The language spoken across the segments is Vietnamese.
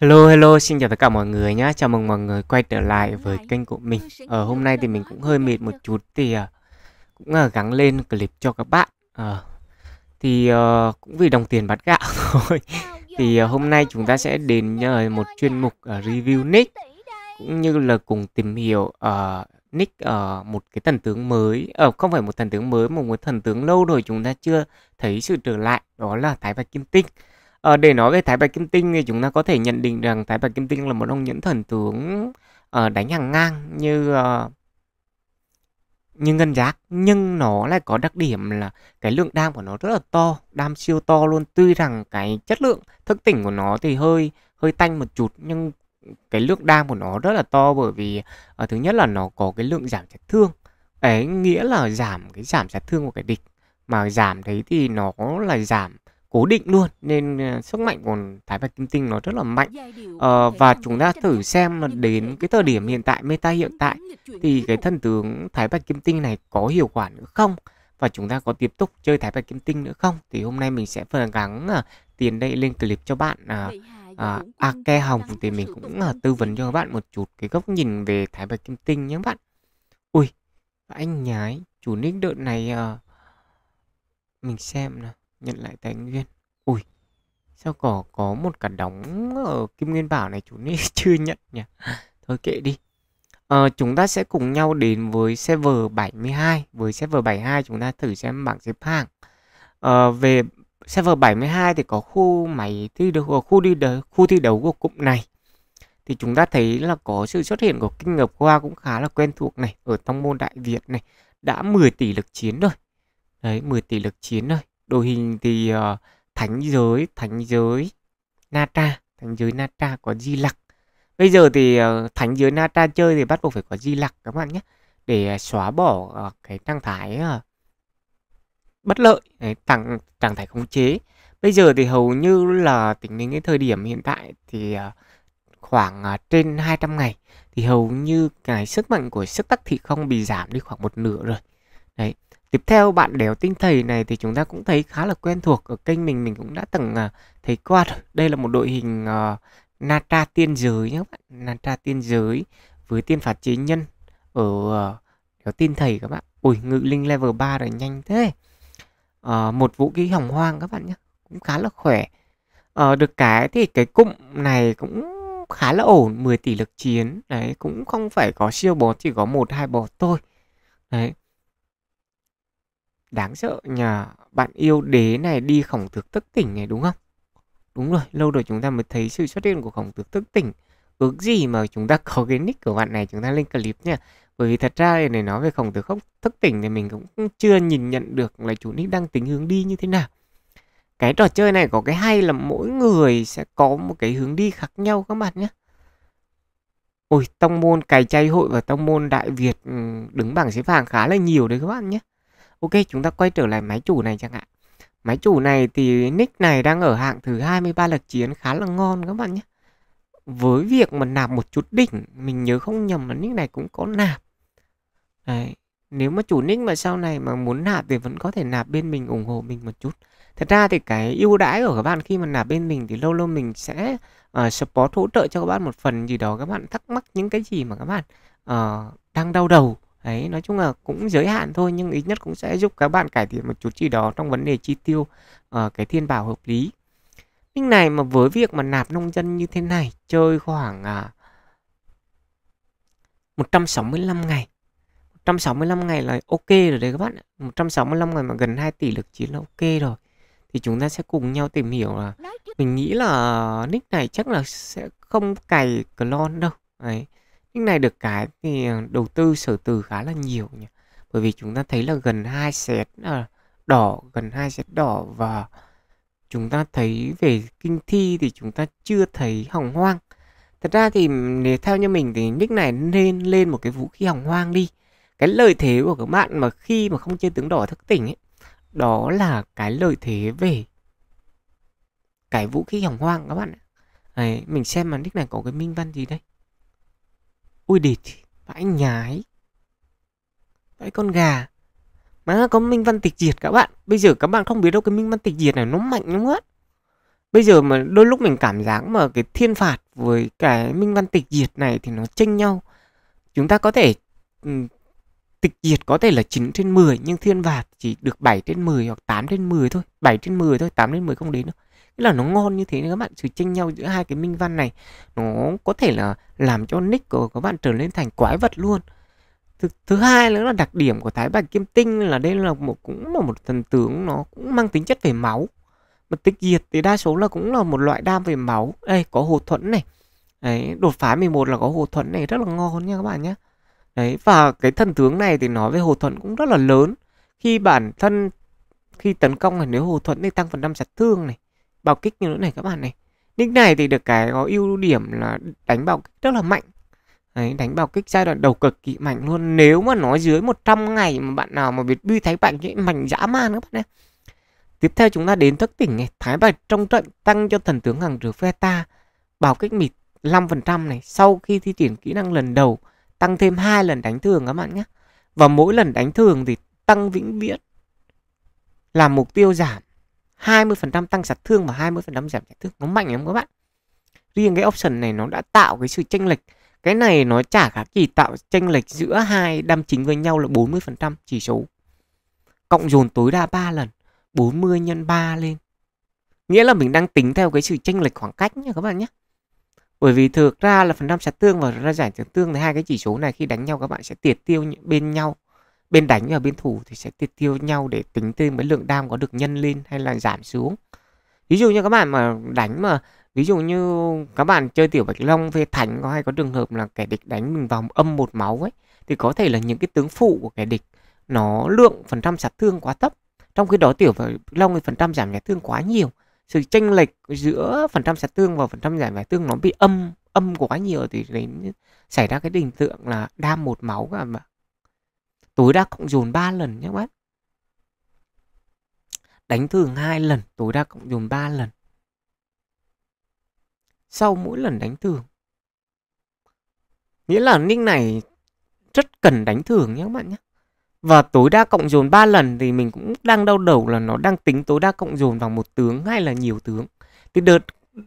Hello hello, xin chào tất cả mọi người nhé Chào mừng mọi người quay trở lại với kênh của mình Ở ờ, hôm nay thì mình cũng hơi mệt một chút Thì uh, cũng uh, gắng lên clip cho các bạn uh, Thì uh, cũng vì đồng tiền bát gạo thôi Thì uh, hôm nay chúng ta sẽ đến uh, một chuyên mục uh, review nick Cũng như là cùng tìm hiểu uh, nick ở uh, một cái thần tướng mới ở uh, không phải một thần tướng mới mà một thần tướng lâu rồi chúng ta chưa thấy sự trở lại đó là thái bạch kim tinh Ờ, để nói về Thái Bạch Kim Tinh thì chúng ta có thể nhận định rằng Thái Bạch Kim Tinh là một ông những thần tướng uh, đánh hàng ngang như uh, như ngân giác nhưng nó lại có đặc điểm là cái lượng đam của nó rất là to đam siêu to luôn tuy rằng cái chất lượng thức tỉnh của nó thì hơi hơi tanh một chút nhưng cái lượng đam của nó rất là to bởi vì uh, thứ nhất là nó có cái lượng giảm sát thương ấy nghĩa là giảm cái giảm sát thương của cái địch mà giảm đấy thì nó là giảm cố định luôn nên à, sức mạnh của Thái Bạch Kim Tinh nó rất là mạnh à, và chúng ta thử xem là đến cái thời điểm hiện tại meta hiện tại thì cái thần tướng Thái Bạch Kim Tinh này có hiệu quả nữa không và chúng ta có tiếp tục chơi Thái Bạch Kim Tinh nữa không thì hôm nay mình sẽ phần gắng à, tiền đây lên clip cho bạn à, à, Ake Hồng thì mình cũng à, tư vấn cho các bạn một chút cái góc nhìn về Thái Bạch Kim Tinh nhé bạn ui anh nhái chủ nick đợt này à, mình xem nào nhận lại tài nguyên ui sao cỏ có một cả đóng ở kim nguyên bảo này chúng ấy chưa nhận nhỉ thôi kệ đi à, chúng ta sẽ cùng nhau đến với server 72 với server 72 chúng ta thử xem bảng xếp hạng à, về server 72 thì có khu máy thi đấu ờ, khu đi đấu khu thi đấu của cụm này thì chúng ta thấy là có sự xuất hiện của kinh ngập qua cũng khá là quen thuộc này ở trong môn đại việt này đã 10 tỷ lực chiến rồi đấy 10 tỷ lực chiến rồi đồ hình thì uh, thánh giới thánh giới nata thánh giới nata có di lặc bây giờ thì uh, thánh giới nata chơi thì bắt buộc phải có di lặc các bạn nhé để uh, xóa bỏ uh, cái trạng thái uh, bất lợi tặng trạng trạng thái khống chế bây giờ thì hầu như là tính đến cái thời điểm hiện tại thì uh, khoảng uh, trên 200 ngày thì hầu như cái sức mạnh của sức tắc thị không bị giảm đi khoảng một nửa rồi đấy Tiếp theo bạn đéo tinh thầy này thì chúng ta cũng thấy khá là quen thuộc ở kênh mình mình cũng đã từng uh, thấy qua rồi. Đây là một đội hình uh, à, Natra tiên giới nhé bạn, Natra tiên giới với tiên phạt chế nhân ở uh, à, đéo tin thầy các bạn. Ui ngự linh level 3 rồi nhanh thế. Uh, một vũ khí hồng hoang các bạn nhé, cũng khá là khỏe. Uh, được cái thì cái cụm này cũng khá là ổn 10 tỷ lực chiến đấy cũng không phải có siêu bò chỉ có một hai bò thôi đấy Đáng sợ nhờ bạn yêu đế này đi khổng thực thức tỉnh này đúng không? Đúng rồi, lâu rồi chúng ta mới thấy sự xuất hiện của khổng thực thức tỉnh. Ước gì mà chúng ta có cái nick của bạn này chúng ta lên clip nha. Bởi vì thật ra để nói về khổng tử khốc thức tỉnh thì mình cũng chưa nhìn nhận được là chủ nick đang tính hướng đi như thế nào. Cái trò chơi này có cái hay là mỗi người sẽ có một cái hướng đi khác nhau các bạn nhé. Ôi, tông môn cài chay hội và tông môn đại Việt ừ, đứng bảng xếp hạng khá là nhiều đấy các bạn nhé. Ok, chúng ta quay trở lại máy chủ này chẳng hạn. Máy chủ này thì nick này đang ở hạng thứ 23 lật chiến khá là ngon các bạn nhé. Với việc mà nạp một chút đỉnh, mình nhớ không nhầm là nick này cũng có nạp. Đấy, nếu mà chủ nick mà sau này mà muốn nạp thì vẫn có thể nạp bên mình ủng hộ mình một chút. Thật ra thì cái ưu đãi của các bạn khi mà nạp bên mình thì lâu lâu mình sẽ uh, support hỗ trợ cho các bạn một phần gì đó các bạn thắc mắc những cái gì mà các bạn uh, đang đau đầu ấy nói chung là cũng giới hạn thôi nhưng ít nhất cũng sẽ giúp các bạn cải thiện một chút gì đó trong vấn đề chi tiêu uh, cái thiên bảo hợp lý Ninh này mà với việc mà nạp nông dân như thế này chơi khoảng à, uh, 165 ngày 165 ngày là ok rồi đấy các bạn 165 ngày mà gần 2 tỷ lực chiến là ok rồi thì chúng ta sẽ cùng nhau tìm hiểu là mình nghĩ là nick này chắc là sẽ không cày clone đâu đấy nhưng này được cái thì ờ, đầu tư sở từ khá là nhiều nhỉ bởi vì chúng ta thấy là gần hai xét ờ, đỏ gần hai xét đỏ và chúng ta thấy về kinh thi thì chúng ta chưa thấy hỏng hoang thật ra thì nếu theo như mình thì nick này nên lên một cái vũ khí hỏng hoang đi cái lợi thế của các bạn mà khi mà không chơi tướng đỏ thức tỉnh ấy đó là cái lợi thế về cái vũ khí hỏng hoang các bạn ạ mình xem mà nick này có cái minh văn gì đây Ui địt, vãi nhái. Vãi con gà. Má có minh văn tịch diệt các bạn. Bây giờ các bạn không biết đâu cái minh văn tịch diệt này nó mạnh lắm á. Bây giờ mà đôi lúc mình cảm giác mà cái thiên phạt với cái minh văn tịch diệt này thì nó chênh nhau. Chúng ta có thể ừ, tịch diệt có thể là 9 trên 10 nhưng thiên phạt chỉ được 7 trên 10 hoặc 8 trên 10 thôi. 7 trên 10 thôi, 8 trên 10 không đến đâu. Thế là nó ngon như thế nên các bạn sự tranh nhau giữa hai cái minh văn này nó có thể là làm cho nick của các bạn trở nên thành quái vật luôn thứ, thứ hai nữa là đặc điểm của thái bạch kim tinh là đây là một cũng là một thần tướng nó cũng mang tính chất về máu mà tích diệt thì đa số là cũng là một loại đam về máu đây có hồ thuẫn này đấy đột phá 11 là có hồ thuẫn này rất là ngon nha các bạn nhé đấy và cái thần tướng này thì nói về hồ thuẫn cũng rất là lớn khi bản thân khi tấn công này nếu hồ thuẫn thì tăng phần trăm sát thương này bào kích như thế này các bạn này nick này thì được cái có ưu điểm là đánh bào kích rất là mạnh Đấy, đánh bào kích giai đoạn đầu cực kỳ mạnh luôn nếu mà nói dưới 100 ngày mà bạn nào mà biết bi thấy bạn cái mảnh dã man các bạn này tiếp theo chúng ta đến thức tỉnh này thái bạch trong trận tăng cho thần tướng hàng rửa phe ta bào kích mịt 5% này sau khi thi triển kỹ năng lần đầu tăng thêm hai lần đánh thường các bạn nhé và mỗi lần đánh thường thì tăng vĩnh viễn làm mục tiêu giảm 20% tăng sát thương và 20% giảm sát thương nó mạnh lắm các bạn riêng cái option này nó đã tạo cái sự chênh lệch cái này nó chả khá kỳ tạo chênh lệch giữa hai đam chính với nhau là 40% chỉ số cộng dồn tối đa 3 lần 40 nhân 3 lên nghĩa là mình đang tính theo cái sự chênh lệch khoảng cách nha các bạn nhé bởi vì thực ra là phần trăm sát thương và ra giải sát thương thì hai cái chỉ số này khi đánh nhau các bạn sẽ tiệt tiêu bên nhau bên đánh và bên thủ thì sẽ tiêu tiêu nhau để tính thêm cái lượng đam có được nhân lên hay là giảm xuống ví dụ như các bạn mà đánh mà ví dụ như các bạn chơi tiểu bạch long về thành có hay có trường hợp là kẻ địch đánh mình vào âm một máu ấy thì có thể là những cái tướng phụ của kẻ địch nó lượng phần trăm sát thương quá thấp trong khi đó tiểu bạch long thì phần trăm giảm nhẹ thương quá nhiều sự chênh lệch giữa phần trăm sát thương và phần trăm giảm nhẹ thương nó bị âm âm quá nhiều thì đến xảy ra cái tình tượng là đam một máu và tối đa cộng dồn 3 lần nhé các bạn đánh thường hai lần tối đa cộng dồn 3 lần sau mỗi lần đánh thường nghĩa là nick này rất cần đánh thường nhé các bạn nhé và tối đa cộng dồn 3 lần thì mình cũng đang đau đầu là nó đang tính tối đa cộng dồn vào một tướng hay là nhiều tướng thì đợt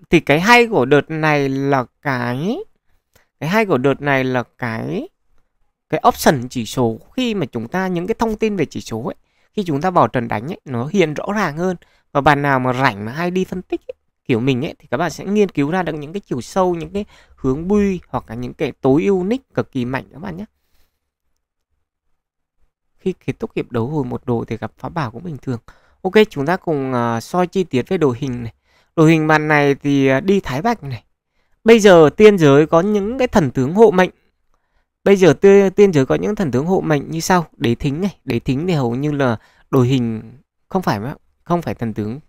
thì cái hay của đợt này là cái cái hay của đợt này là cái cái option chỉ số khi mà chúng ta những cái thông tin về chỉ số ấy khi chúng ta vào trận đánh ấy, nó hiện rõ ràng hơn và bạn nào mà rảnh mà hay đi phân tích ấy, kiểu mình ấy thì các bạn sẽ nghiên cứu ra được những cái chiều sâu những cái hướng bui hoặc là những cái tối ưu nick cực kỳ mạnh các bạn nhé khi kết thúc hiệp đấu hồi một đội thì gặp phá bảo cũng bình thường ok chúng ta cùng uh, soi chi tiết về đội hình này đội hình bàn này thì uh, đi thái bạch này bây giờ tiên giới có những cái thần tướng hộ mệnh Bây giờ tiên giới có những thần tướng hộ mệnh như sau, đế thính này, đế thính thì hầu như là đổi hình không phải không phải thần tướng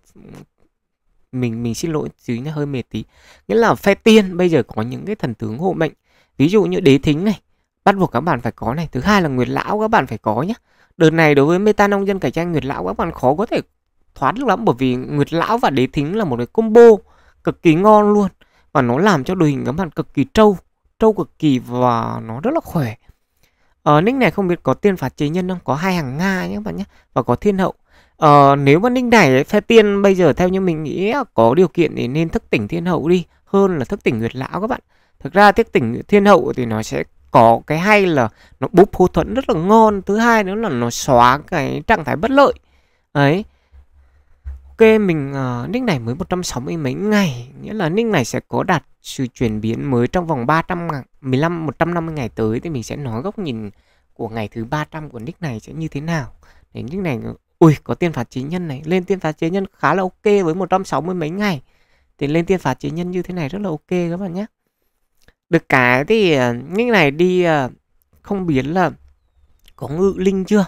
mình mình xin lỗi chứ nó hơi mệt tí. Nghĩa là phe tiên bây giờ có những cái thần tướng hộ mệnh, ví dụ như đế thính này, bắt buộc các bạn phải có này, thứ hai là nguyệt lão các bạn phải có nhé. Đợt này đối với meta nông dân cải trang nguyệt lão các bạn khó có thể thoát được lắm bởi vì nguyệt lão và đế thính là một cái combo cực kỳ ngon luôn và nó làm cho đội hình các bạn cực kỳ trâu trâu cực kỳ và nó rất là khỏe ở ờ, uh, nick này không biết có tiên phạt chế nhân không có hai hàng nga nhé các bạn nhé và có thiên hậu uh, nếu mà ninh này phe tiên bây giờ theo như mình nghĩ có điều kiện thì nên thức tỉnh thiên hậu đi hơn là thức tỉnh nguyệt lão các bạn thực ra thức tỉnh thiên hậu thì nó sẽ có cái hay là nó búp hô thuẫn rất là ngon thứ hai nữa là nó xóa cái trạng thái bất lợi ấy mình uh, nick này mới 160 mấy ngày Nghĩa là nick này sẽ có đạt sự chuyển biến mới trong vòng 315 150 ngày tới Thì mình sẽ nói góc nhìn của ngày thứ 300 của nick này sẽ như thế nào Đến nick này Ui có tiên phạt chế nhân này Lên tiên phạt chế nhân khá là ok với 160 mấy ngày Thì lên tiên phạt chế nhân như thế này rất là ok các bạn nhé Được cái thì ờ, nick này đi uh, không biến là có ngự linh chưa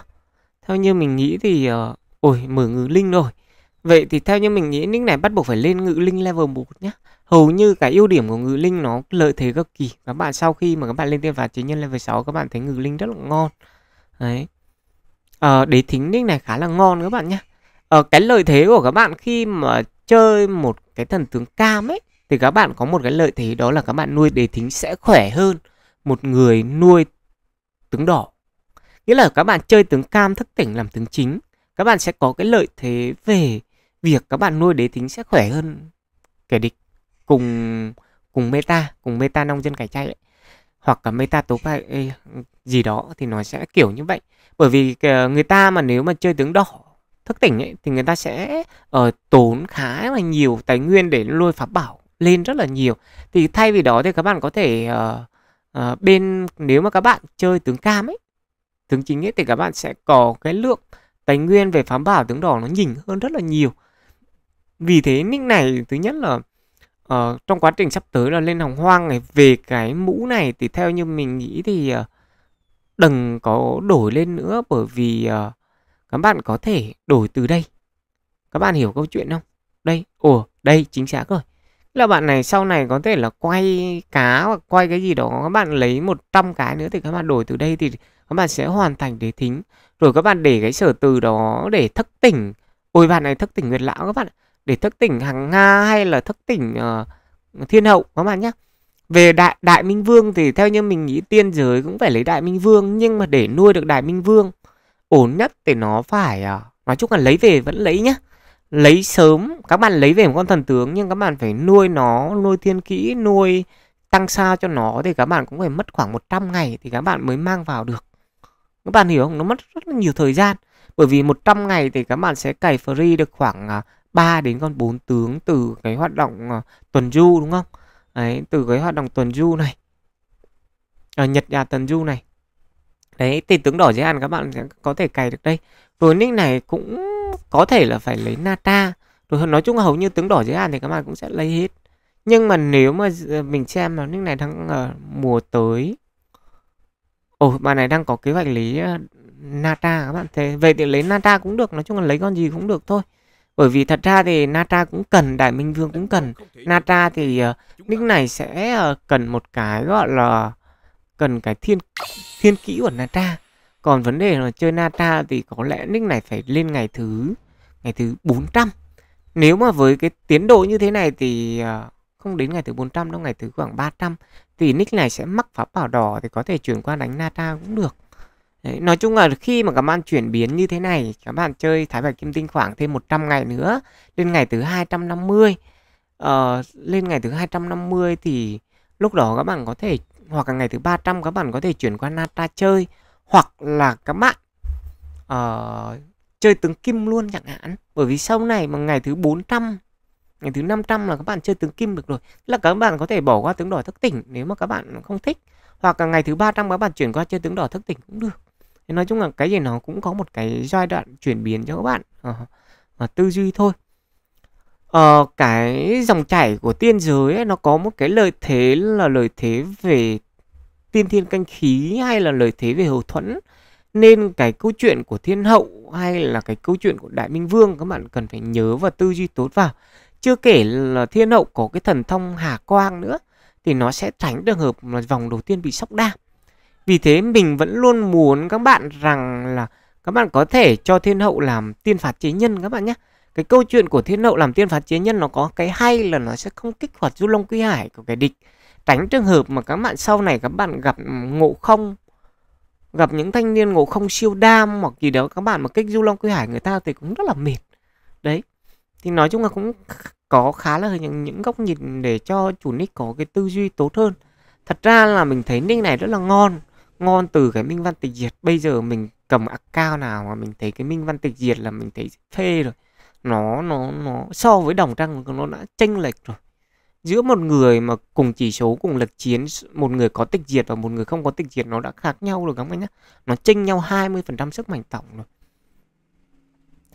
Theo như mình nghĩ thì uh, Ôi mở ngự linh rồi Vậy thì theo như mình nghĩ nick này bắt buộc phải lên ngự linh level 1 nhé. Hầu như cái ưu điểm của ngự linh nó lợi thế cực kỳ. Các bạn sau khi mà các bạn lên tiên phạt chính nhân level 6 các bạn thấy ngự linh rất là ngon. Đấy. Ờ, để thính nick này khá là ngon các bạn nhé. Ờ, cái lợi thế của các bạn khi mà chơi một cái thần tướng cam ấy thì các bạn có một cái lợi thế đó là các bạn nuôi đề thính sẽ khỏe hơn một người nuôi tướng đỏ. Nghĩa là các bạn chơi tướng cam thức tỉnh làm tướng chính, các bạn sẽ có cái lợi thế về việc các bạn nuôi đế tính sẽ khỏe hơn kẻ địch cùng cùng meta cùng meta nông dân cải trai ấy. hoặc cả meta tố bài gì đó thì nó sẽ kiểu như vậy bởi vì ờ, người ta mà nếu mà chơi tướng đỏ thức tỉnh ấy, thì người ta sẽ uh, tốn khá là nhiều tài nguyên để nuôi pháp bảo lên rất là nhiều thì thay vì đó thì các bạn có thể uh, uh, bên nếu mà các bạn chơi tướng cam ấy tướng chính ấy thì các bạn sẽ có cái lượng tài nguyên về pháp bảo tướng đỏ nó nhỉnh hơn rất là nhiều vì thế nick này thứ nhất là uh, trong quá trình sắp tới là lên hồng hoang này về cái mũ này thì theo như mình nghĩ thì uh, đừng có đổi lên nữa bởi vì uh, các bạn có thể đổi từ đây các bạn hiểu câu chuyện không đây ồ đây chính xác rồi là bạn này sau này có thể là quay cá hoặc quay cái gì đó các bạn lấy 100 cái nữa thì các bạn đổi từ đây thì các bạn sẽ hoàn thành để thính rồi các bạn để cái sở từ đó để thức tỉnh ôi bạn này thức tỉnh nguyệt lão các bạn để thức tỉnh hàng nga hay là thức tỉnh uh, thiên hậu các bạn nhé về đại đại minh vương thì theo như mình nghĩ tiên giới cũng phải lấy đại minh vương nhưng mà để nuôi được đại minh vương ổn nhất thì nó phải uh, nói chung là lấy về vẫn lấy nhá lấy sớm các bạn lấy về một con thần tướng nhưng các bạn phải nuôi nó nuôi thiên kỹ nuôi tăng sao cho nó thì các bạn cũng phải mất khoảng 100 ngày thì các bạn mới mang vào được các bạn hiểu không nó mất rất là nhiều thời gian bởi vì 100 ngày thì các bạn sẽ cày free được khoảng ờ, 3 đến con 4 tướng từ cái hoạt động ờ, tuần du đúng không? Đấy, từ cái hoạt động tuần du này. À, Nhật nhà tuần du này. Đấy, thì tướng đỏ dưới hàn các bạn sẽ có thể cài được đây. Rồi nick này cũng có thể là phải lấy Nata. Rồi nói chung hầu như tướng đỏ dưới hàn thì các bạn cũng sẽ lấy hết. Nhưng mà nếu mà ờ, mình xem mà nick này đang ở mùa tới. Ồ, oh, bạn này đang có kế hoạch lý Nata các bạn thế về thì lấy Nata cũng được nói chung là lấy con gì cũng được thôi bởi vì thật ra thì Natra cũng cần Đại Minh Vương cũng cần Natra thì uh, nick này sẽ uh, cần một cái gọi là cần cái thiên thiên kỹ của Natra còn vấn đề là chơi Natra thì có lẽ nick này phải lên ngày thứ ngày thứ 400 nếu mà với cái tiến độ như thế này thì uh, không đến ngày thứ 400 đâu ngày thứ khoảng 300 thì nick này sẽ mắc phá bảo đỏ thì có thể chuyển qua đánh Natra cũng được Đấy, nói chung là khi mà các bạn chuyển biến như thế này các bạn chơi thái bạch kim tinh khoảng thêm 100 ngày nữa lên ngày thứ 250 ờ, uh, lên ngày thứ 250 thì lúc đó các bạn có thể hoặc là ngày thứ 300 các bạn có thể chuyển qua nata chơi hoặc là các bạn uh, chơi tướng kim luôn chẳng hạn bởi vì sau này mà ngày thứ 400 ngày thứ 500 là các bạn chơi tướng kim được rồi là các bạn có thể bỏ qua tướng đỏ thức tỉnh nếu mà các bạn không thích hoặc là ngày thứ 300 các bạn chuyển qua chơi tướng đỏ thức tỉnh cũng được nên nói chung là cái gì nó cũng có một cái giai đoạn chuyển biến cho các bạn à, tư duy thôi à, cái dòng chảy của tiên giới ấy, nó có một cái lợi thế là lợi thế về tiên thiên canh khí hay là lợi thế về hậu thuẫn nên cái câu chuyện của thiên hậu hay là cái câu chuyện của đại minh vương các bạn cần phải nhớ và tư duy tốt vào chưa kể là thiên hậu có cái thần thông hà quang nữa thì nó sẽ tránh trường hợp là vòng đầu tiên bị sóc đam vì thế mình vẫn luôn muốn các bạn rằng là các bạn có thể cho thiên hậu làm tiên phạt chế nhân các bạn nhé. Cái câu chuyện của thiên hậu làm tiên phạt chế nhân nó có cái hay là nó sẽ không kích hoạt du long quy hải của kẻ địch. Tránh trường hợp mà các bạn sau này các bạn gặp ngộ không gặp những thanh niên ngộ không siêu đam hoặc gì đó các bạn mà kích du long quy hải người ta thì cũng rất là mệt đấy thì nói chung là cũng có khá là những, những góc nhìn để cho chủ nick có cái tư duy tốt hơn thật ra là mình thấy nick này rất là ngon ngon từ cái minh văn tịch diệt bây giờ mình cầm cao nào mà mình thấy cái minh văn tịch diệt là mình thấy phê rồi nó nó nó so với đồng trăng nó đã chênh lệch rồi giữa một người mà cùng chỉ số cùng lực chiến một người có tịch diệt và một người không có tịch diệt nó đã khác nhau rồi các bạn nhé nó chênh nhau 20% sức mạnh tổng rồi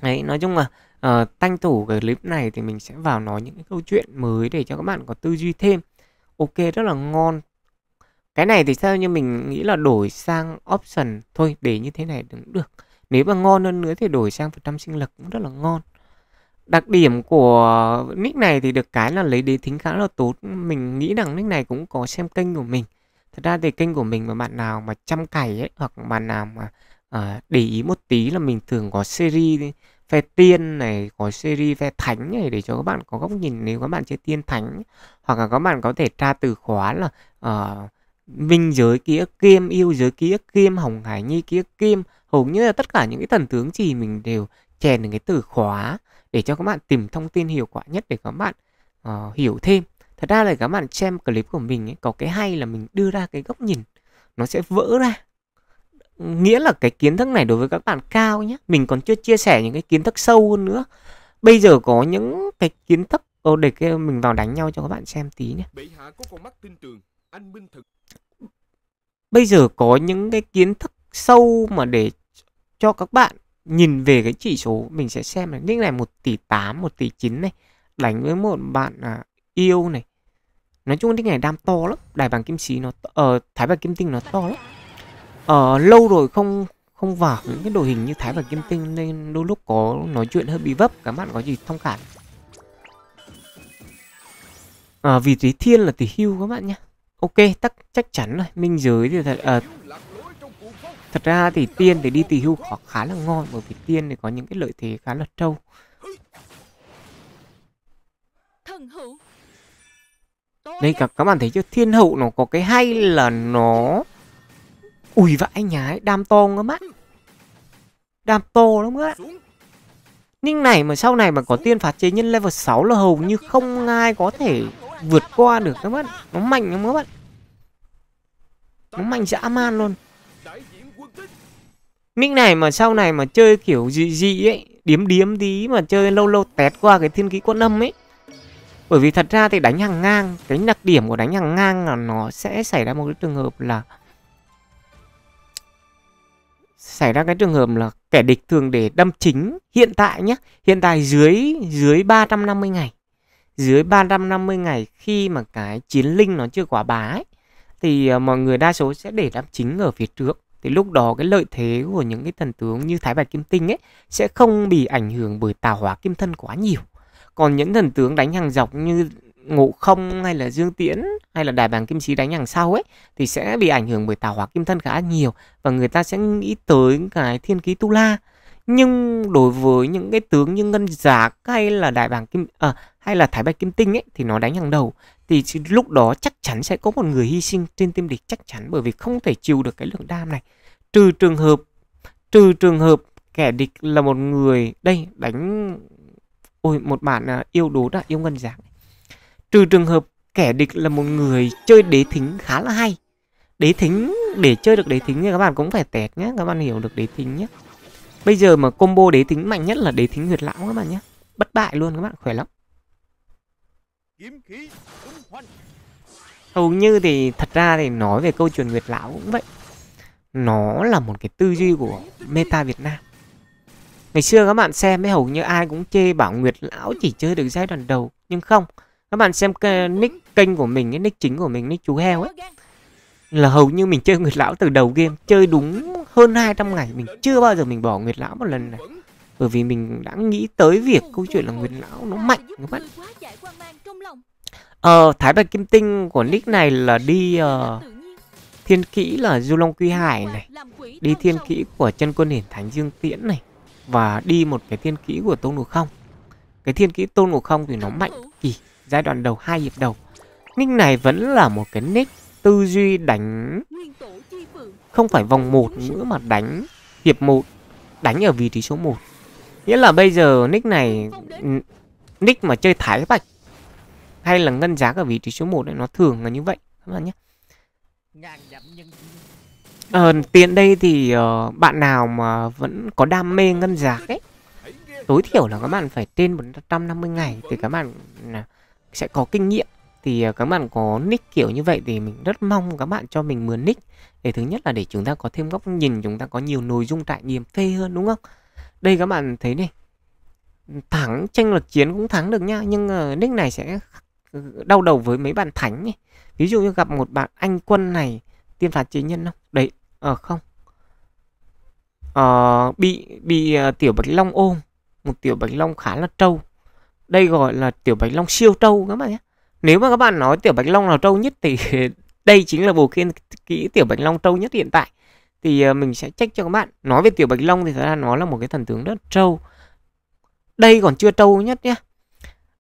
đấy nói chung là uh, ờ, tanh thủ cái clip này thì mình sẽ vào nói những cái câu chuyện mới để cho các bạn có tư duy thêm ok rất là ngon cái này thì sao như mình nghĩ là đổi sang option thôi để như thế này cũng được nếu mà ngon hơn nữa thì đổi sang phần trăm sinh lực cũng rất là ngon đặc điểm của nick này thì được cái là lấy đế thính khá là tốt mình nghĩ rằng nick này cũng có xem kênh của mình thật ra thì kênh của mình mà bạn nào mà chăm cày ấy hoặc bạn nào mà à, để ý một tí là mình thường có series phe tiên này có series phe thánh này để cho các bạn có góc nhìn nếu các bạn chơi tiên thánh hoặc là các bạn có thể tra từ khóa là uh, minh giới kia kim yêu giới kia kim hồng hải nhi kia kim hầu như là tất cả những cái thần tướng gì mình đều chèn những cái từ khóa để cho các bạn tìm thông tin hiệu quả nhất để các bạn uh, hiểu thêm thật ra là các bạn xem clip của mình ấy, có cái hay là mình đưa ra cái góc nhìn nó sẽ vỡ ra nghĩa là cái kiến thức này đối với các bạn cao nhé mình còn chưa chia sẻ những cái kiến thức sâu hơn nữa bây giờ có những cái kiến thức Ô, để kia mình vào đánh nhau cho các bạn xem tí nhé. bị hạ có con mắt tin tường, bây giờ có những cái kiến thức sâu mà để cho các bạn nhìn về cái chỉ số mình sẽ xem này nick này một tỷ tám một tỷ chín này đánh với một bạn à, yêu này nói chung nick này đam to lắm đài bằng kim xí nó ở uh, ờ, thái bạc kim tinh nó to lắm ở ờ, uh, lâu rồi không không vào những cái đội hình như thái bạc kim tinh nên đôi lúc có nói chuyện hơi bị vấp các bạn có gì thông cảm à, vị trí thiên là tỷ hưu các bạn nhé ok tắc chắc chắn rồi minh giới thì thật à, thật ra thì tiên để đi tỳ hưu khó khá là ngon bởi vì tiên thì có những cái lợi thế khá là trâu đây cả các bạn thấy chưa thiên hậu nó có cái hay là nó ủi vãi nhái đam to lắm á đam to lắm á ninh này mà sau này mà có tiên phạt chế nhân level 6 là hầu như không ai có thể vượt qua được các bạn nó mạnh lắm các bạn nó mạnh dã man luôn nick này mà sau này mà chơi kiểu dị dị ấy điếm điếm tí mà chơi lâu lâu tét qua cái thiên kỹ quân âm ấy bởi vì thật ra thì đánh hàng ngang cái đặc điểm của đánh hàng ngang là nó sẽ xảy ra một cái trường hợp là xảy ra cái trường hợp là kẻ địch thường để đâm chính hiện tại nhé hiện tại dưới dưới 350 ngày dưới 350 ngày khi mà cái chiến linh nó chưa quả bá ấy, thì ờ, mọi người đa số sẽ để đám chính ở phía trước thì lúc đó cái lợi thế của những cái thần tướng như Thái Bạch Kim Tinh ấy sẽ không bị ảnh hưởng bởi tào hỏa kim thân quá nhiều. Còn những thần tướng đánh hàng dọc như Ngộ Không hay là Dương Tiễn hay là Đại Bàng Kim Sĩ đánh hàng sau ấy thì sẽ bị ảnh hưởng bởi tào hỏa kim thân khá nhiều và người ta sẽ nghĩ tới cái Thiên Ký Tu La. Nhưng đối với những cái tướng như Ngân Giác hay là Đại Bàng Kim à, hay là Thái Bạch Kim Tinh ấy thì nó đánh hàng đầu thì lúc đó chắc chắn sẽ có một người hy sinh trên team địch chắc chắn bởi vì không thể chịu được cái lượng đam này trừ trường hợp trừ trường hợp kẻ địch là một người đây đánh ôi một bạn à, yêu đố đã yêu ngân giảng trừ trường hợp kẻ địch là một người chơi đế thính khá là hay đế thính để chơi được đế thính thì các bạn cũng phải tẹt nhé các bạn hiểu được đế thính nhé bây giờ mà combo đế thính mạnh nhất là đế thính huyệt lão các bạn nhé bất bại luôn các bạn khỏe lắm kiếm khí tung hoành hầu như thì thật ra thì nói về câu chuyện nguyệt lão cũng vậy nó là một cái tư duy của meta việt nam ngày xưa các bạn xem ấy hầu như ai cũng chê bảo nguyệt lão chỉ chơi được giai đoạn đầu nhưng không các bạn xem cái nick kênh của mình cái nick chính của mình nick chú heo ấy là hầu như mình chơi nguyệt lão từ đầu game chơi đúng hơn 200 ngày mình chưa bao giờ mình bỏ nguyệt lão một lần này bởi vì mình đã nghĩ tới việc câu chuyện là nguyên lão nó mạnh các bạn ờ thái bạch kim tinh của nick này là đi uh, thiên kỹ là du long quy hải này đi thiên kỹ của chân quân hiển thánh dương tiễn này và đi một cái thiên kỹ của tôn ngộ không cái thiên kỹ tôn ngộ không thì nó mạnh kỳ giai đoạn đầu hai hiệp đầu nick này vẫn là một cái nick tư duy đánh không phải vòng một nữa mà đánh hiệp một đánh ở vị trí số 1 Nghĩa là bây giờ nick này Nick mà chơi thái bạch Hay là ngân giá ở vị trí số 1 này Nó thường là như vậy các bạn nhé Ờ, tiện đây thì uh, bạn nào mà vẫn có đam mê ngân giá ấy Tối thiểu là các bạn phải trên 150 ngày Thì các bạn à, sẽ có kinh nghiệm Thì uh, các bạn có nick kiểu như vậy Thì mình rất mong các bạn cho mình mượn nick Để thứ nhất là để chúng ta có thêm góc nhìn Chúng ta có nhiều nội dung trải nghiệm phê hơn đúng không đây các bạn thấy này thắng tranh luật chiến cũng thắng được nha nhưng uh, nick này sẽ đau đầu với mấy bạn thánh ấy. ví dụ như gặp một bạn anh quân này tiên phạt chế nhân không đấy ở ờ, uh, không uh, bị bị uh, tiểu bạch long ôm một tiểu bạch long khá là trâu đây gọi là tiểu bạch long siêu trâu các bạn nhé nếu mà các bạn nói tiểu bạch long nào trâu nhất thì đây chính là bộ kiên kỹ tiểu bạch long trâu nhất hiện tại thì ờ, mình sẽ trách cho các bạn nói về tiểu bạch long thì thật ra nó là một cái thần tướng rất trâu đây còn chưa trâu nhất nhé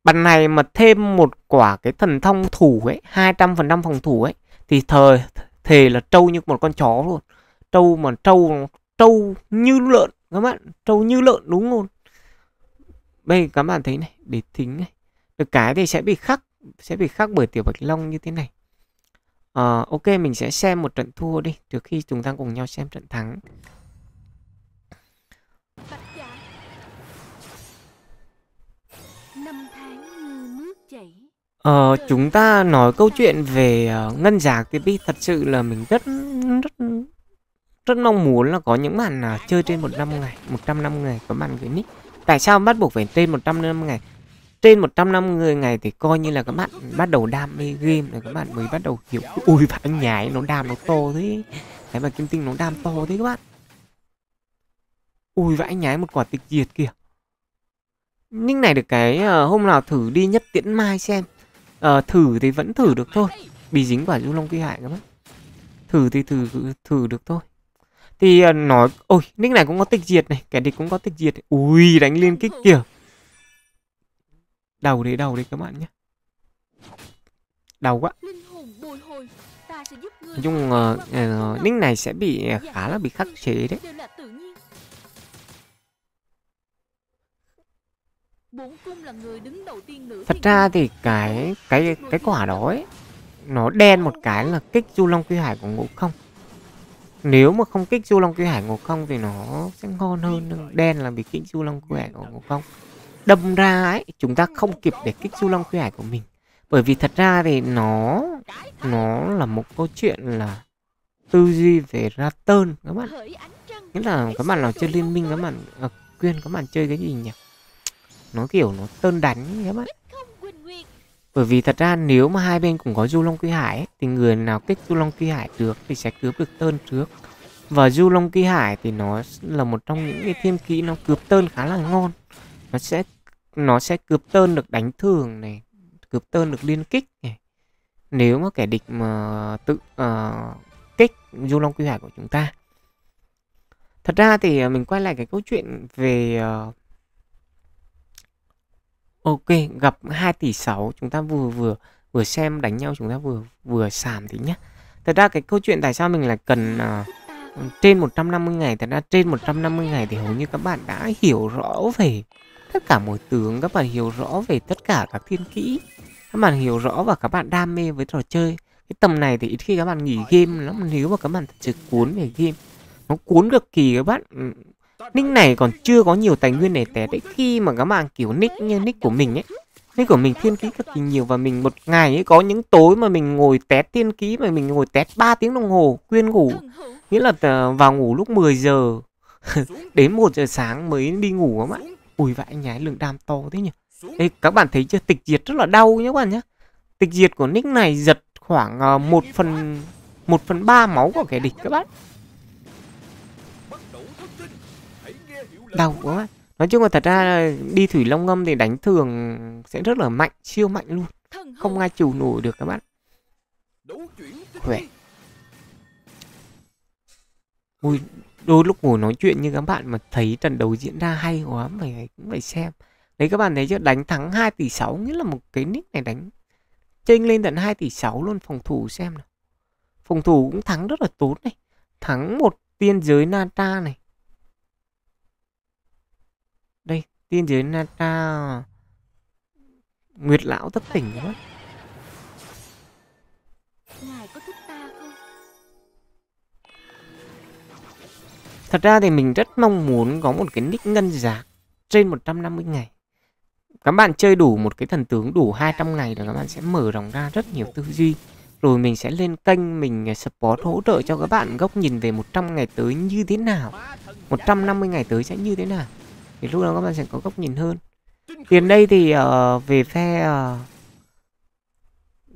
bàn này mà thêm một quả cái thần thông thủ ấy 200 phần trăm phòng thủ ấy thì thời thề là trâu như một con chó luôn trâu mà trâu trâu như lợn các bạn trâu như lợn đúng không đây các bạn thấy này để tính này được cái thì sẽ bị khắc sẽ bị khắc bởi tiểu bạch long như thế này Uh, ok, mình sẽ xem một trận thua đi trước khi chúng ta cùng nhau xem trận thắng. Ờ, chúng ta nói câu chuyện về uh, ngân giả Tibi thật sự là mình rất rất rất mong muốn là có những màn uh, chơi trên một năm ngày, một trăm năm ngày có màn gửi nick. Tại sao bắt buộc phải trên năm ngày? trên 150 người ngày thì coi như là các bạn bắt đầu đam mê game rồi các bạn mới bắt đầu hiểu ui anh nhái nó đam nó to thế cái mà kim tinh nó đam to thế các bạn ui vãi nhái một quả tịch diệt kìa ninh này được cái uh, hôm nào thử đi nhất tiễn mai xem uh, thử thì vẫn thử được thôi bị dính quả du long quy hại các bạn thử thì thử thử được thôi thì uh, nói ôi nick này cũng có tịch diệt này kẻ địch cũng có tịch diệt ui đánh liên kích kìa Đầu đi đầu đi các bạn nhé. Đầu quá. Nói chung uh, uh, nick này sẽ bị ờ, khá là bị khắc chế đấy. Thật ra thì cái cái cái quả đó ấy, nó đen một cái là kích du long quy hải của ngũ không. Nếu mà không kích du long quy hải ngũ không thì nó sẽ ngon hơn. Đen là bị kích du long quy hải của ngũ không đâm ra ấy chúng ta không kịp để kích du long quy hải của mình bởi vì thật ra thì nó nó là một câu chuyện là tư duy về ra tơn các bạn nghĩa là các bạn nào chơi liên minh các bạn à, quyên các bạn chơi cái gì nhỉ nó kiểu nó tơn đánh các bạn bởi vì thật ra nếu mà hai bên cũng có du long quy hải ấy, thì người nào kích du long quy hải được thì sẽ cướp được tơn trước và du long quy hải thì nó là một trong những cái thiên kỹ nó cướp tơn khá là ngon nó sẽ nó sẽ cướp tơn được đánh thường này cướp tơn được liên kích này nếu mà kẻ địch mà tự uh, kích du long quy hải của chúng ta thật ra thì ờ, mình quay lại cái câu chuyện về uh, ok gặp 2 tỷ 6 chúng ta vừa vừa vừa xem đánh nhau chúng ta vừa vừa sàm thì nhá. thật ra cái câu chuyện tại sao mình là cần uh, trên 150 ngày thật ra trên 150 ngày thì hầu như các bạn đã hiểu rõ về tất cả mỗi tướng các bạn hiểu rõ về tất cả các thiên kỹ các bạn hiểu rõ và các bạn đam mê với trò chơi cái tầm này thì ít khi các bạn nghỉ game lắm nếu mà các bạn thật sự cuốn về game nó cuốn cực kỳ các bạn ừ, nick này còn chưa có nhiều tài nguyên để té đấy khi mà các bạn kiểu nick như nick của mình ấy nick của mình thiên ký cực kỳ nhiều và mình một ngày ấy có những tối mà mình ngồi té thiên ký mà mình ngồi té 3 tiếng đồng hồ quyên ngủ nghĩa là ờ, vào ngủ lúc 10 giờ đến 1 giờ sáng mới đi ngủ các bạn ui vãi nhái lượng đam to thế nhỉ Đây, các bạn thấy chưa tịch diệt rất là đau nhé các bạn nhé tịch diệt của nick này giật khoảng uh, ờ, 1 phần một phần ba máu của kẻ địch các bạn đau quá nói chung là thật ra đi thủy long ngâm thì đánh thường sẽ rất là mạnh siêu mạnh luôn không ai chịu nổi được các bạn khỏe ui đôi lúc ngồi nói chuyện như các bạn mà thấy trận đấu diễn ra hay quá phải cũng phải xem đấy các bạn thấy chưa đánh thắng 2 tỷ 6 nghĩa là một cái nick này đánh chênh lên tận 2 tỷ 6 luôn phòng thủ xem nào phòng thủ cũng thắng rất là tốt này thắng một tiên giới nata này đây tiên giới nata nguyệt lão thất tỉnh quá Thật ra thì mình rất mong muốn có một cái nick ngân giá trên 150 ngày. Các bạn chơi đủ một cái thần tướng đủ 200 ngày là các bạn sẽ mở rộng ra rất nhiều tư duy. Rồi mình sẽ lên kênh mình à, support hỗ trợ cho các bạn góc nhìn về 100 ngày tới như thế nào. 150 ngày tới sẽ như thế nào. Thì lúc đó các bạn sẽ có góc nhìn hơn. Tiền đây thì uh, về phe uh,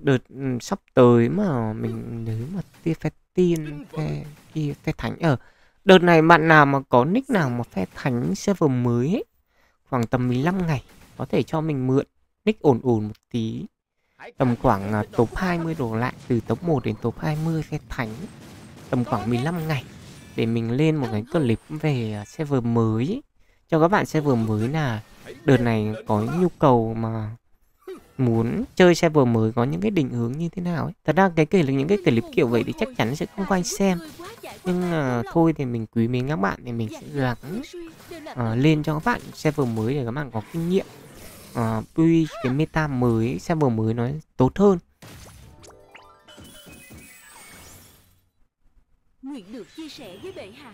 đợt ừ, sắp tới mà mình nếu mà tia phe tiên phe kia phe thánh ở ờ, uh, Đợt này bạn nào mà có nick nào mà phe thánh server mới ấy, khoảng tầm 15 ngày có thể cho mình mượn nick ổn ổn một tí. Tầm khoảng uh, top 20 đổ lại từ top 1 đến top 20 phe thánh. Tầm khoảng 15 ngày để mình lên một cái clip về à, server mới. Ấy. Cho các bạn server mới là đợt này có nhu cầu mà muốn chơi server mới có những cái định hướng như thế nào ấy. Thật ra cái kể là những cái clip kiểu vậy thì chắc chắn sẽ không có ai xem. Nhưng uh, thôi thì mình quý mến các bạn thì mình sẽ gắng uh, lên cho các bạn server mới để các bạn có kinh nghiệm. Uh, tuy cái meta mới, server mới nó tốt hơn. Nguyện được chia sẻ với bệ hạ.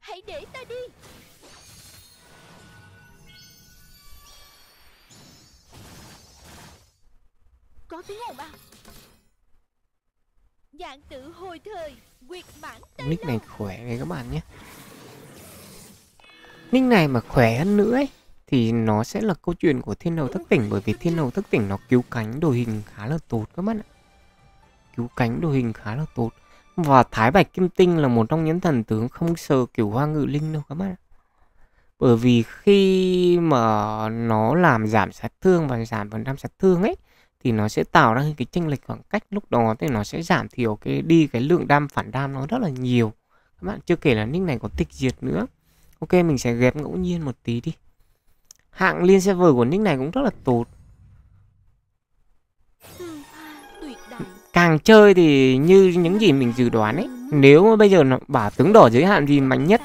Hãy để ta đi. có tiếng ồn à dạng tử hồi thời quyệt bản nick này khỏe này các bạn nhé nick này mà khỏe hơn nữa ấy thì nó sẽ là câu chuyện của thiên hầu thức tỉnh bởi vì thiên hầu thức tỉnh nó cứu cánh đồ hình khá là tốt các bạn ạ cứu cánh đồ hình khá là tốt và thái bạch kim tinh là một trong những thần tướng không sờ kiểu hoa ngự linh đâu các bạn ạ bởi vì khi mà nó làm giảm sát thương và giảm phần trăm sát thương ấy thì nó sẽ tạo ra cái chênh lệch khoảng cách lúc đó thì nó sẽ giảm thiểu cái đi cái lượng đam phản đam nó rất là nhiều các bạn chưa kể là nick này có tịch diệt nữa ok mình sẽ ghép ngẫu nhiên một tí đi hạng liên server của nick này cũng rất là tốt càng chơi thì như những gì mình dự đoán ấy nếu mà bây giờ nó bảo tướng đỏ giới hạn gì mạnh nhất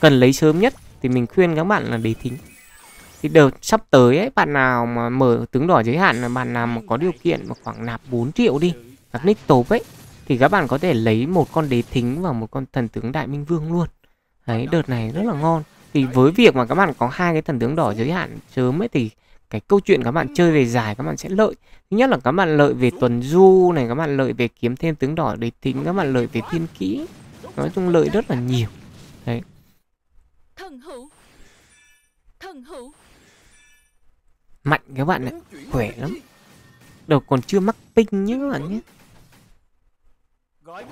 cần lấy sớm nhất thì mình khuyên các bạn là để thính thì đợt sắp tới ấy, bạn nào mà mở tướng đỏ giới hạn là bạn nào mà có điều kiện mà khoảng nạp 4 triệu đi nạp nick tốp ấy thì các bạn có thể lấy một con đế thính và một con thần tướng đại minh vương luôn đấy đợt này rất là ngon thì với việc mà các bạn có hai cái thần tướng đỏ giới hạn sớm ấy thì cái câu chuyện các bạn chơi về dài các bạn sẽ lợi thứ nhất là các bạn lợi về tuần du này các bạn lợi về kiếm thêm tướng đỏ đế thính các bạn lợi về thiên kỹ nói chung lợi rất là nhiều đấy thần hữu thần hữu Mạnh các bạn ạ, khỏe lắm. Đầu còn chưa mắc pin nhé các bạn nhé. Gọi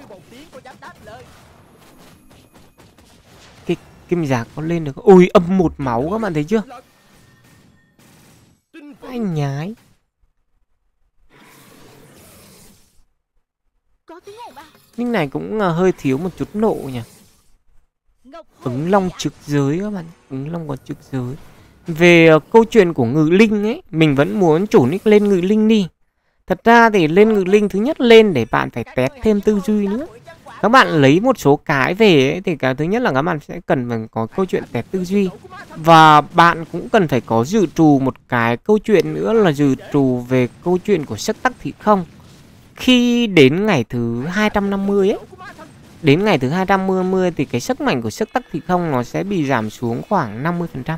Cái kim giạc có lên được. Ôi âm một máu các bạn thấy chưa? Anh nhái. Nhưng này cũng à, hơi thiếu một chút nộ nhỉ. Ứng long trực giới các bạn, ứng long còn trực giới về ờ, câu chuyện của ngự linh ấy mình vẫn muốn chủ nick lên ngự linh đi thật ra thì lên ngự linh thứ nhất lên để bạn phải test thêm tư duy nữa các bạn lấy một số cái về ấy, thì cái thứ nhất là các bạn sẽ cần phải có câu chuyện test tư duy và bạn cũng cần phải có dự trù một cái câu chuyện nữa là dự trù về câu chuyện của sức tắc thị không khi đến ngày thứ 250 ấy đến ngày thứ 250 thì cái sức mạnh của sức tắc thị không nó sẽ bị giảm xuống khoảng 50%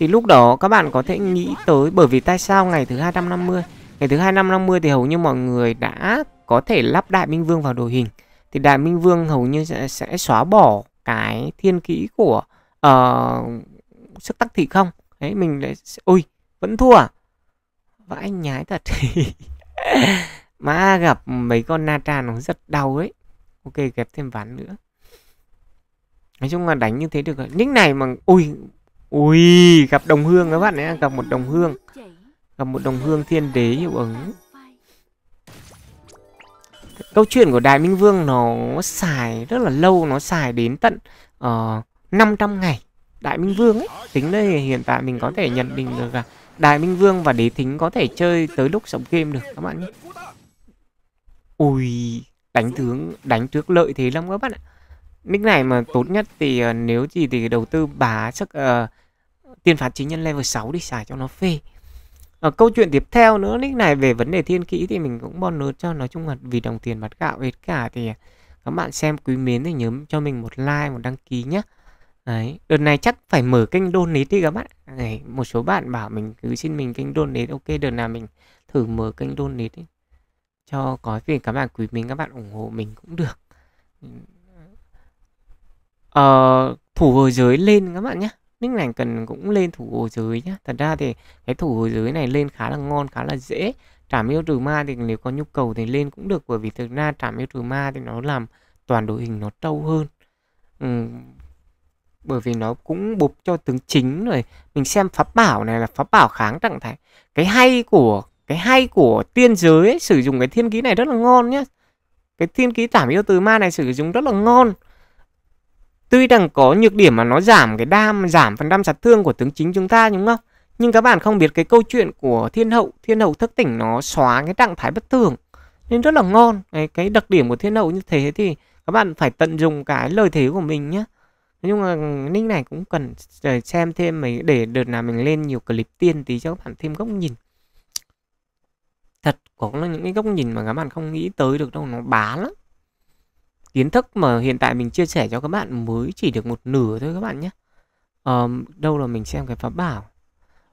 thì lúc đó các bạn có thể nghĩ tới bởi vì tại sao ngày thứ 250 ngày thứ 250 thì hầu như mọi người đã có thể lắp đại minh vương vào đồ hình thì đại minh vương hầu như sẽ, sẽ xóa bỏ cái thiên kỹ của uh, sức tắc thị không đấy mình lại ui vẫn thua à? vãi nhái thật mà gặp mấy con na tra nó rất đau ấy ok ghép thêm ván nữa nói chung là đánh như thế được rồi nick này mà ui Ui, gặp đồng hương các bạn nhé, gặp một đồng hương. Gặp một đồng hương thiên đế hiệu ứng. Câu chuyện của Đại Minh Vương nó xài rất là lâu, nó xài đến tận uh, ờ, 500 ngày. Đại Minh Vương ấy, tính đây hiện tại mình có thể nhận định được là Đại Minh Vương và Đế Thính có thể chơi tới lúc sống game được các bạn nhé. Ui, đánh tướng, đánh trước lợi thế lắm các bạn ạ. Nick này mà tốt nhất thì uh, nếu gì thì đầu tư bá chắc uh, ờ, tiền phạt chính nhân level 6 đi xài cho nó phê ở ờ, câu chuyện tiếp theo nữa nick này về vấn đề thiên kỹ thì mình cũng bon bonus cho nói chung là vì đồng tiền bát gạo hết cả thì các bạn xem quý mến thì nhớ cho mình một like một đăng ký nhé Đấy, đợt này chắc phải mở kênh donate đi các bạn. Đấy, một số bạn bảo mình cứ xin mình kênh đôn donate. Ok, đợt nào mình thử mở kênh đôn đi. Cho có vì các bạn quý mến các bạn ủng hộ mình cũng được. Ờ, thủ hồi giới lên các bạn nhé. Nick Lành cần cũng lên thủ hồi dưới nhá Thật ra thì cái thủ hồi dưới này lên khá là ngon khá là dễ Trảm yêu trừ ma thì nếu có nhu cầu thì lên cũng được Bởi vì thực ra trảm yêu trừ ma thì nó làm toàn đội hình nó trâu hơn ừ. Bởi vì nó cũng bục cho tướng chính rồi Mình xem pháp bảo này là pháp bảo kháng trạng thái Cái hay của cái hay của tiên giới ấy, sử dụng cái thiên ký này rất là ngon nhá cái thiên ký tảm yêu từ ma này sử dụng rất là ngon Tuy rằng có nhược điểm mà nó giảm cái đam, giảm phần đam sát thương của tướng chính chúng ta đúng không? Nhưng các bạn không biết cái câu chuyện của thiên hậu, thiên hậu thức tỉnh nó xóa cái trạng thái bất thường nên rất là ngon. Cái, cái đặc điểm của thiên hậu như thế thì các bạn phải tận dụng cái lợi thế của mình nhé. Nhưng mà link này cũng cần xem thêm mấy để đợt nào mình lên nhiều clip tiên tí cho các bạn thêm góc nhìn. Thật có những cái góc nhìn mà các bạn không nghĩ tới được đâu, nó bá lắm kiến thức mà hiện tại mình chia sẻ cho các bạn mới chỉ được một nửa thôi các bạn nhé um, đâu là mình xem cái phá bảo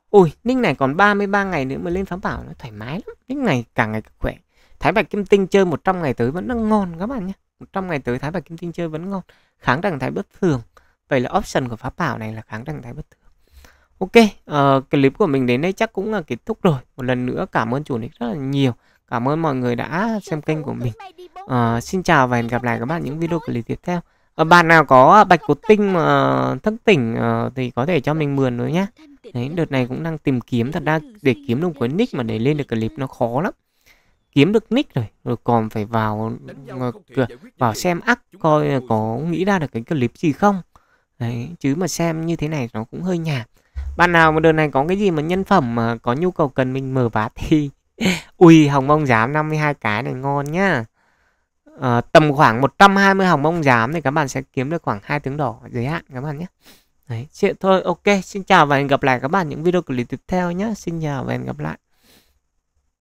ôi ninh này còn 33 ngày nữa mới lên phá bảo nó thoải mái lắm ninh này càng ngày càng khỏe thái bạch kim tinh chơi 100 ngày tới vẫn đang ngon các bạn nhé 100 ngày tới thái bạch kim tinh chơi vẫn ngon kháng trạng thái bất thường vậy là option của phá bảo này là kháng trạng thái bất thường Ok, uh, clip của mình đến đây chắc cũng là kết thúc rồi. Một lần nữa cảm ơn chủ ninh rất là nhiều. Cảm ơn mọi người đã xem kênh của mình. À, xin chào và hẹn gặp lại các bạn những video clip tiếp theo. Ở ờ, bạn nào có bạch cốt tinh mà thức tỉnh ờ, thì có thể cho mình mượn nữa nhé. Đấy, đợt này cũng đang tìm kiếm thật ra để kiếm được cái nick mà để lên được clip nó khó lắm kiếm được nick rồi rồi còn phải vào vào xem ác coi có nghĩ ra được cái clip gì không đấy chứ mà xem như thế này nó cũng hơi nhạt bạn nào mà đợt này có cái gì mà nhân phẩm mà có nhu cầu cần mình mở vá thì Ui hồng bông giám 52 cái này ngon nhá à, Tầm khoảng 120 hồng bông giám thì các bạn sẽ kiếm được khoảng hai tiếng đỏ giới hạn các bạn nhé Đấy, chuyện thôi ok xin chào và hẹn gặp lại các bạn những video clip tiếp theo nhé Xin chào và hẹn gặp lại